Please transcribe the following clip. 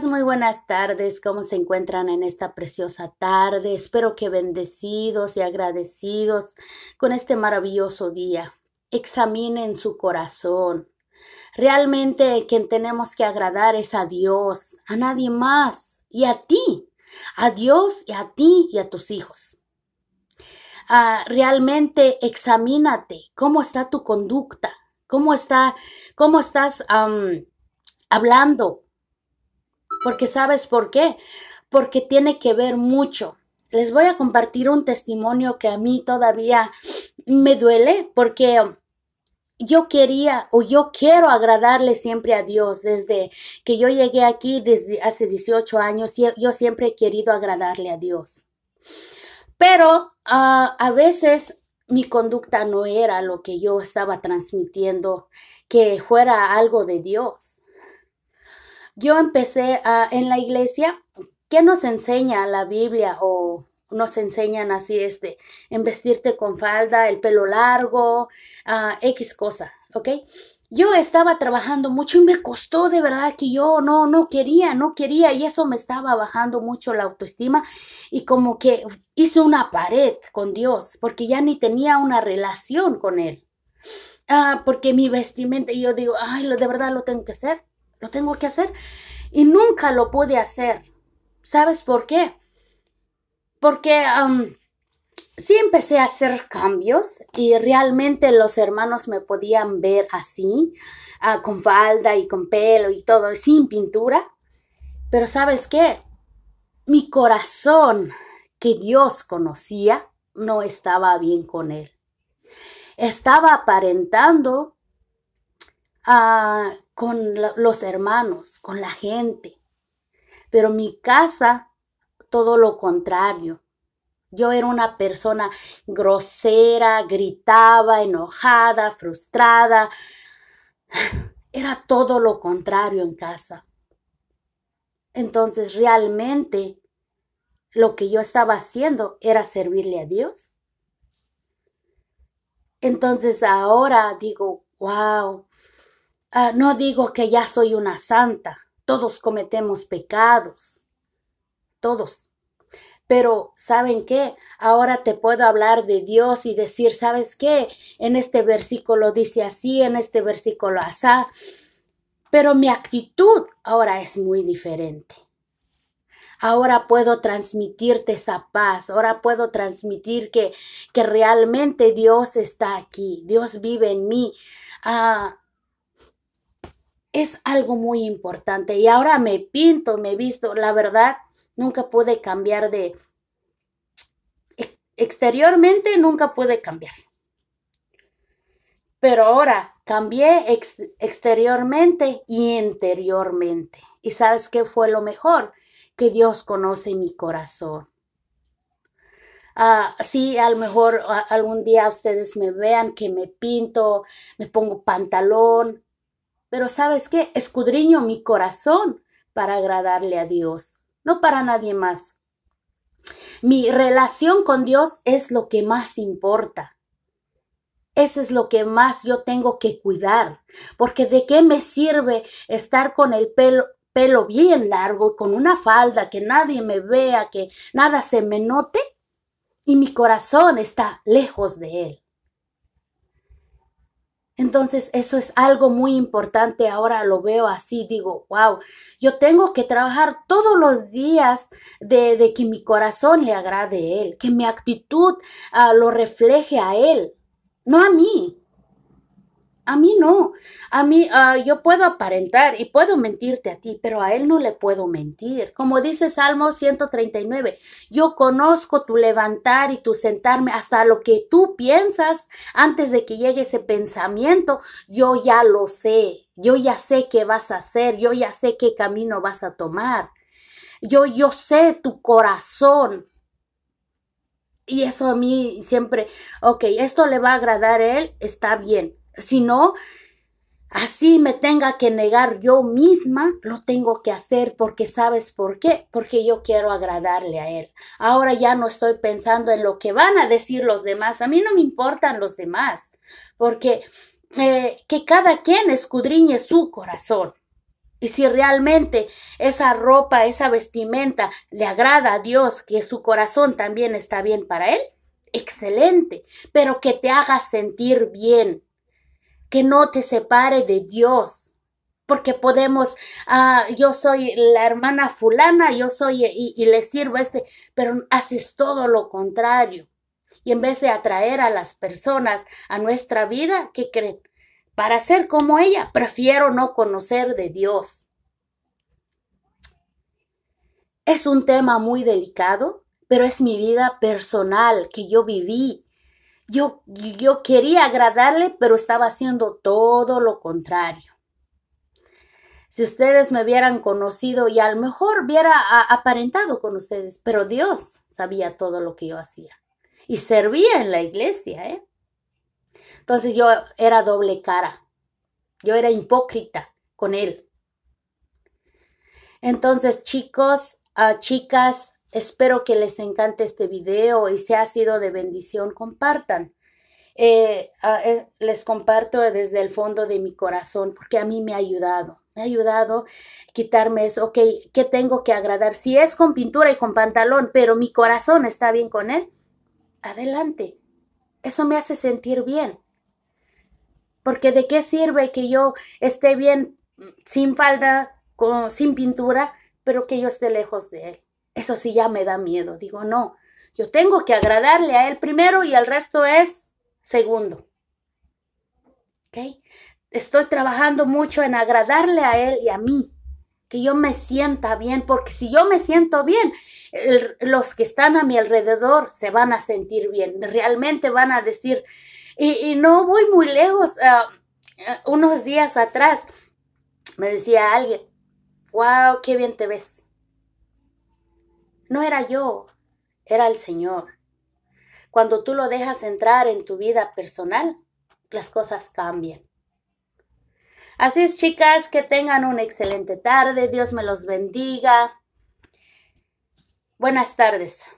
Muy buenas tardes, ¿cómo se encuentran en esta preciosa tarde? Espero que bendecidos y agradecidos con este maravilloso día. Examinen su corazón. Realmente quien tenemos que agradar es a Dios, a nadie más y a ti, a Dios y a ti y a tus hijos. Ah, realmente examínate cómo está tu conducta, cómo, está, cómo estás hablando, porque sabes por qué? Porque tiene que ver mucho. Les voy a compartir un testimonio que a mí todavía me duele porque yo quería o yo quiero agradarle siempre a Dios. Desde que yo llegué aquí, desde hace 18 años, yo siempre he querido agradarle a Dios. Pero ah, a veces mi conducta no era lo que yo estaba transmitiendo, que fuera algo de Dios. Yo empecé en la iglesia, ¿qué nos enseña la Biblia o nos enseñan así este, en vestirte con falda, el pelo largo, ah, X cosa, ¿ok? Yo estaba trabajando mucho y me costó de verdad que yo no, no quería, no quería y eso me estaba bajando mucho la autoestima y como que hice una pared con Dios porque ya ni tenía una relación con Él. Ah, porque mi vestimenta, y yo digo, ay, lo, de verdad lo tengo que hacer lo tengo que hacer. Y nunca lo pude hacer. ¿Sabes por qué? Porque si sí empecé a hacer cambios y realmente los hermanos me podían ver así, ah, con falda y con pelo y todo, sin pintura. Pero sabes qué? Mi corazón que Dios conocía no estaba bien con él. Estaba aparentando a ah, con los hermanos, con la gente. Pero mi casa, todo lo contrario. Yo era una persona grosera, gritaba, enojada, frustrada. Era todo lo contrario en casa. Entonces, realmente, lo que yo estaba haciendo era servirle a Dios. Entonces, ahora digo, wow, Ah, no digo que ya soy una santa, todos cometemos pecados, todos. Pero, ¿saben qué? Ahora te puedo hablar de Dios y decir, ¿sabes qué? En este versículo dice así, en este versículo así. Pero mi actitud ahora es muy diferente. Ahora puedo transmitirte esa paz, ahora puedo transmitir que, que realmente Dios está aquí, Dios vive en mí. Ah, es algo muy importante. Y ahora me pinto, me visto, la verdad, nunca pude cambiar de... Exteriormente nunca pude cambiar. Pero ahora cambié exteriormente y interiormente. ¿Y sabes qué fue lo mejor? Que Dios conoce mi corazón. Ah, sí, a lo mejor algún día ustedes me vean que me pinto, me pongo pantalón, pero sabes qué? Escudriño mi corazón para agradarle a Dios, no para nadie más. Mi relación con Dios es lo que más importa. Eso es lo que más yo tengo que cuidar, porque de qué me sirve estar con el pelo, pelo bien largo, con una falda, que nadie me vea, que nada se me note, y mi corazón está lejos de él. Entonces, eso es algo muy importante. Ahora lo veo así, digo, wow, yo tengo que trabajar todos los días de, que mi corazón le agrade a Él, que mi actitud ah, lo refleje a Él, no a mí. A mí no. A mí ah, yo puedo aparentar y puedo mentirte a ti, pero a él no le puedo mentir. Como dice Salmo 139, yo conozco tu levantar y tu sentarme hasta lo que tú piensas antes de que llegue ese pensamiento. Yo ya lo sé. Yo ya sé qué vas a hacer. Yo ya sé qué camino vas a tomar. Yo yo sé tu corazón. Y eso a mí siempre, ok, esto le va a agradar a él, está bien si no, así me tenga que negar yo misma, lo tengo que hacer porque sabes por qué, porque yo quiero agradarle a él. Ahora ya no estoy pensando en lo que van a decir los demás, a mí no me importan los demás, porque eh, que cada quien escudriñe su corazón. Y si realmente esa ropa, esa vestimenta le agrada a Dios, que su corazón también está bien para Él, excelente, pero que te haga sentir bien, que no te separe de Dios. Porque podemos, ah, yo soy la hermana fulana, yo soy y, le sirvo este, pero haces todo lo contrario. Y en vez de atraer a las personas a nuestra vida, ¿qué creen? Para ser como ella, prefiero no conocer de Dios. Es un tema muy delicado, pero es mi vida personal que yo viví yo, yo quería agradarle, pero estaba haciendo todo lo contrario. Si ustedes me hubieran conocido y a lo mejor hubiera aparentado con ustedes, pero Dios sabía todo lo que yo hacía. Y servía en la iglesia, ¿eh? Entonces yo era doble cara. Yo era hipócrita con él. Entonces, chicos, ah, chicas, Espero que les encante este video y si ha sido de bendición, compartan. Eh, eh, les comparto desde el fondo de mi corazón porque a mí me ha ayudado. Me ha ayudado quitarme eso, ok, ¿qué tengo que agradar? Si es con pintura y con pantalón, pero mi corazón está bien con él, adelante. Eso me hace sentir bien. Porque de qué sirve que yo esté bien sin falda, sin pintura, pero que yo esté lejos de él. Eso sí ya me da miedo. Digo, no, yo tengo que agradarle a Él primero y al resto es segundo. ¿Ok? Estoy trabajando mucho en agradarle a Él y a mí. Que yo me sienta bien, porque si yo me siento bien, los que están a mi alrededor se van a sentir bien. Realmente van a decir, y, no voy muy lejos. Ah, ah, unos días atrás me decía alguien, wow, qué bien te ves. No era yo, era el Señor. Cuando tú lo dejas entrar en tu vida personal, las cosas cambian. Así es, chicas, que tengan una excelente tarde. Dios me los bendiga. Buenas tardes.